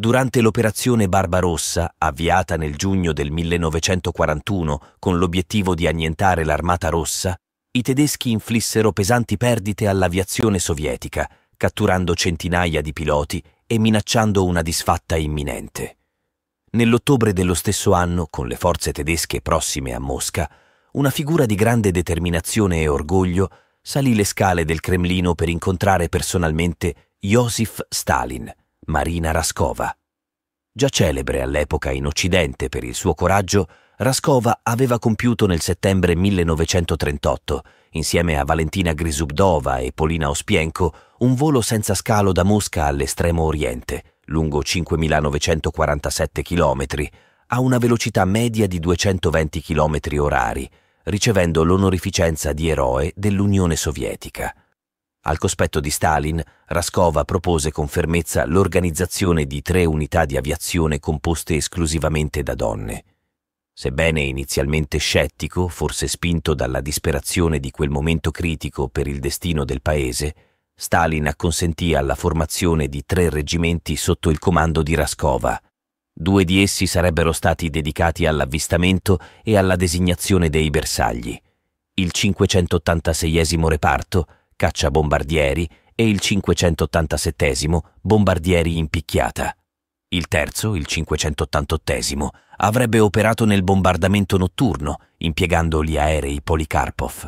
Durante l'operazione Barbarossa, avviata nel giugno del 1941 con l'obiettivo di annientare l'Armata Rossa, i tedeschi inflissero pesanti perdite all'aviazione sovietica, catturando centinaia di piloti e minacciando una disfatta imminente. Nell'ottobre dello stesso anno, con le forze tedesche prossime a Mosca, una figura di grande determinazione e orgoglio salì le scale del Cremlino per incontrare personalmente Joseph Stalin, Marina Raskova. Già celebre all'epoca in Occidente per il suo coraggio, Raskova aveva compiuto nel settembre 1938, insieme a Valentina Grisubdova e Polina Ospienko, un volo senza scalo da Mosca all'estremo oriente, lungo 5.947 km, a una velocità media di 220 km orari, ricevendo l'onorificenza di eroe dell'Unione Sovietica. Al cospetto di Stalin, Raskova propose con fermezza l'organizzazione di tre unità di aviazione composte esclusivamente da donne. Sebbene inizialmente scettico, forse spinto dalla disperazione di quel momento critico per il destino del paese, Stalin acconsentì alla formazione di tre reggimenti sotto il comando di Raskova. Due di essi sarebbero stati dedicati all'avvistamento e alla designazione dei bersagli. Il 586 reparto cacciabombardieri e il 587 bombardieri in picchiata. Il terzo, il 588 avrebbe operato nel bombardamento notturno, impiegando gli aerei Polikarpov.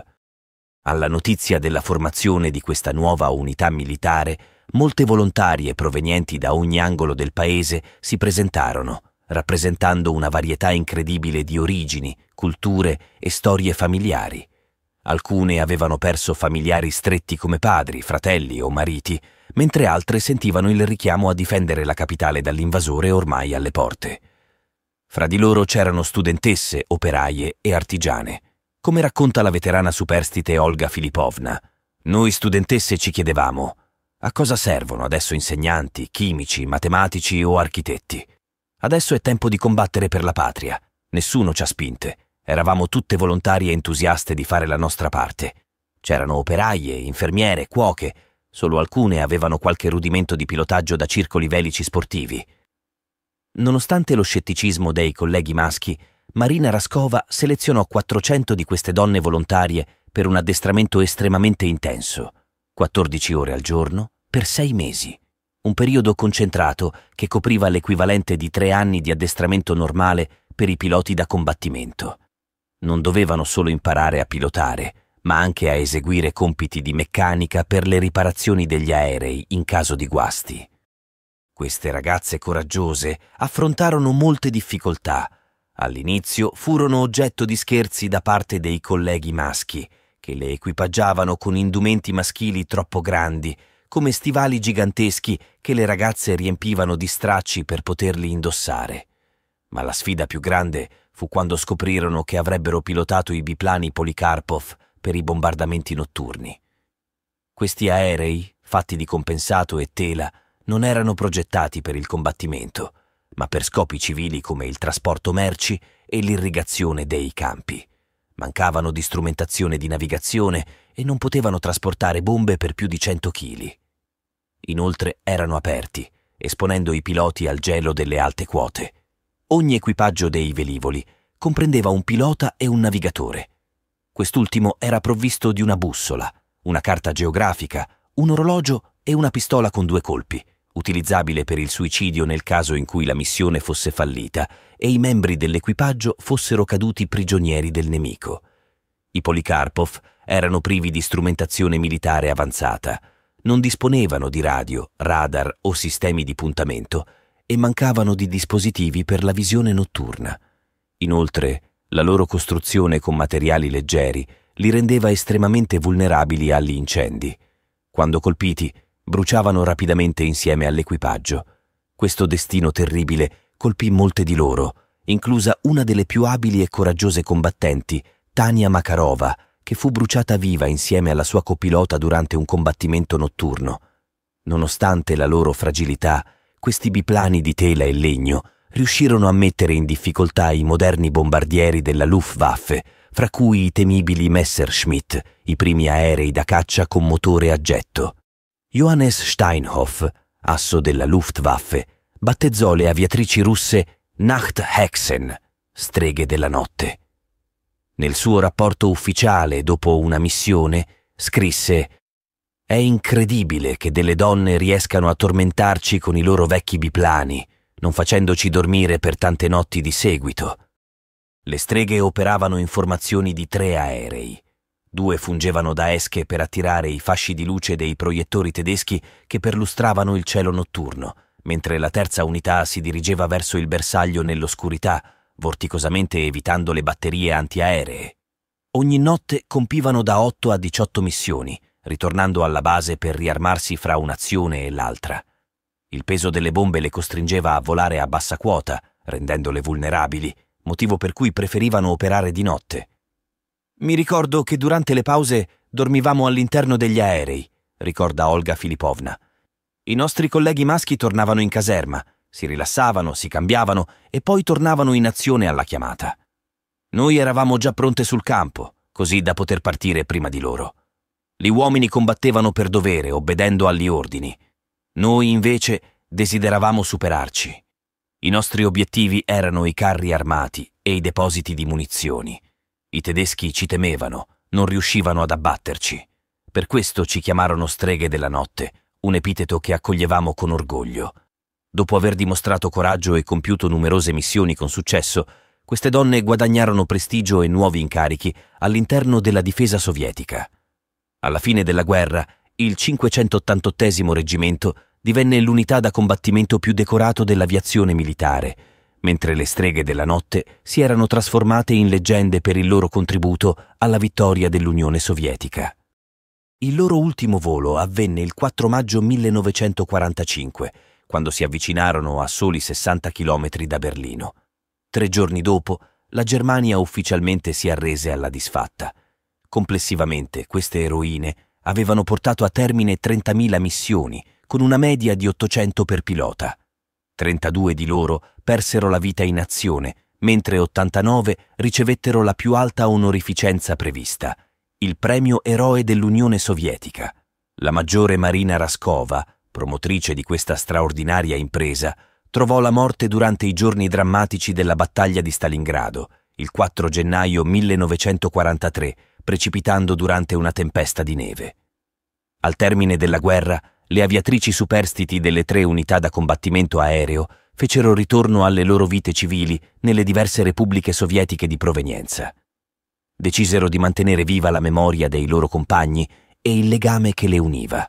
Alla notizia della formazione di questa nuova unità militare, molte volontarie provenienti da ogni angolo del paese si presentarono, rappresentando una varietà incredibile di origini, culture e storie familiari. Alcune avevano perso familiari stretti come padri, fratelli o mariti, mentre altre sentivano il richiamo a difendere la capitale dall'invasore ormai alle porte. Fra di loro c'erano studentesse, operaie e artigiane, come racconta la veterana superstite Olga Filipovna. Noi studentesse ci chiedevamo a cosa servono adesso insegnanti, chimici, matematici o architetti? Adesso è tempo di combattere per la patria. Nessuno ci ha spinte. Eravamo tutte volontarie entusiaste di fare la nostra parte. C'erano operaie, infermiere, cuoche, solo alcune avevano qualche rudimento di pilotaggio da circoli velici sportivi. Nonostante lo scetticismo dei colleghi maschi, Marina Raskova selezionò 400 di queste donne volontarie per un addestramento estremamente intenso, 14 ore al giorno, per sei mesi, un periodo concentrato che copriva l'equivalente di tre anni di addestramento normale per i piloti da combattimento non dovevano solo imparare a pilotare, ma anche a eseguire compiti di meccanica per le riparazioni degli aerei in caso di guasti. Queste ragazze coraggiose affrontarono molte difficoltà. All'inizio furono oggetto di scherzi da parte dei colleghi maschi, che le equipaggiavano con indumenti maschili troppo grandi, come stivali giganteschi che le ragazze riempivano di stracci per poterli indossare. Ma la sfida più grande Fu quando scoprirono che avrebbero pilotato i biplani Polikarpov per i bombardamenti notturni. Questi aerei, fatti di compensato e tela, non erano progettati per il combattimento, ma per scopi civili come il trasporto merci e l'irrigazione dei campi. Mancavano di strumentazione di navigazione e non potevano trasportare bombe per più di 100 kg. Inoltre erano aperti, esponendo i piloti al gelo delle alte quote. Ogni equipaggio dei velivoli comprendeva un pilota e un navigatore. Quest'ultimo era provvisto di una bussola, una carta geografica, un orologio e una pistola con due colpi, utilizzabile per il suicidio nel caso in cui la missione fosse fallita e i membri dell'equipaggio fossero caduti prigionieri del nemico. I Polikarpov erano privi di strumentazione militare avanzata, non disponevano di radio, radar o sistemi di puntamento e mancavano di dispositivi per la visione notturna. Inoltre, la loro costruzione con materiali leggeri li rendeva estremamente vulnerabili agli incendi. Quando colpiti, bruciavano rapidamente insieme all'equipaggio. Questo destino terribile colpì molte di loro, inclusa una delle più abili e coraggiose combattenti, Tania Makarova, che fu bruciata viva insieme alla sua copilota durante un combattimento notturno. Nonostante la loro fragilità, questi biplani di tela e legno riuscirono a mettere in difficoltà i moderni bombardieri della Luftwaffe, fra cui i temibili Messerschmitt, i primi aerei da caccia con motore a getto. Johannes Steinhoff, asso della Luftwaffe, battezzò le aviatrici russe Nachthexen, streghe della notte. Nel suo rapporto ufficiale dopo una missione scrisse è incredibile che delle donne riescano a tormentarci con i loro vecchi biplani, non facendoci dormire per tante notti di seguito. Le streghe operavano in formazioni di tre aerei. Due fungevano da esche per attirare i fasci di luce dei proiettori tedeschi che perlustravano il cielo notturno, mentre la terza unità si dirigeva verso il bersaglio nell'oscurità, vorticosamente evitando le batterie antiaeree. Ogni notte compivano da 8 a 18 missioni, ritornando alla base per riarmarsi fra un'azione e l'altra. Il peso delle bombe le costringeva a volare a bassa quota, rendendole vulnerabili, motivo per cui preferivano operare di notte. Mi ricordo che durante le pause dormivamo all'interno degli aerei, ricorda Olga Filipovna. I nostri colleghi maschi tornavano in caserma, si rilassavano, si cambiavano e poi tornavano in azione alla chiamata. Noi eravamo già pronte sul campo, così da poter partire prima di loro. Gli uomini combattevano per dovere, obbedendo agli ordini. Noi, invece, desideravamo superarci. I nostri obiettivi erano i carri armati e i depositi di munizioni. I tedeschi ci temevano, non riuscivano ad abbatterci. Per questo ci chiamarono streghe della notte, un epiteto che accoglievamo con orgoglio. Dopo aver dimostrato coraggio e compiuto numerose missioni con successo, queste donne guadagnarono prestigio e nuovi incarichi all'interno della difesa sovietica. Alla fine della guerra, il 588 reggimento divenne l'unità da combattimento più decorato dell'aviazione militare, mentre le streghe della notte si erano trasformate in leggende per il loro contributo alla vittoria dell'Unione Sovietica. Il loro ultimo volo avvenne il 4 maggio 1945, quando si avvicinarono a soli 60 km da Berlino. Tre giorni dopo, la Germania ufficialmente si arrese alla disfatta. Complessivamente, queste eroine avevano portato a termine 30.000 missioni, con una media di 800 per pilota. 32 di loro persero la vita in azione, mentre 89 ricevettero la più alta onorificenza prevista, il premio eroe dell'Unione Sovietica. La maggiore Marina Raskova, promotrice di questa straordinaria impresa, trovò la morte durante i giorni drammatici della battaglia di Stalingrado, il 4 gennaio 1943, precipitando durante una tempesta di neve. Al termine della guerra, le aviatrici superstiti delle tre unità da combattimento aereo fecero ritorno alle loro vite civili nelle diverse repubbliche sovietiche di provenienza. Decisero di mantenere viva la memoria dei loro compagni e il legame che le univa.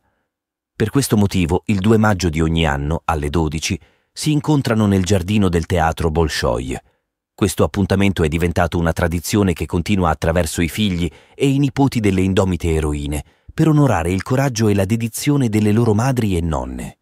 Per questo motivo, il 2 maggio di ogni anno, alle 12, si incontrano nel giardino del teatro Bolshoi questo appuntamento è diventato una tradizione che continua attraverso i figli e i nipoti delle indomite eroine, per onorare il coraggio e la dedizione delle loro madri e nonne.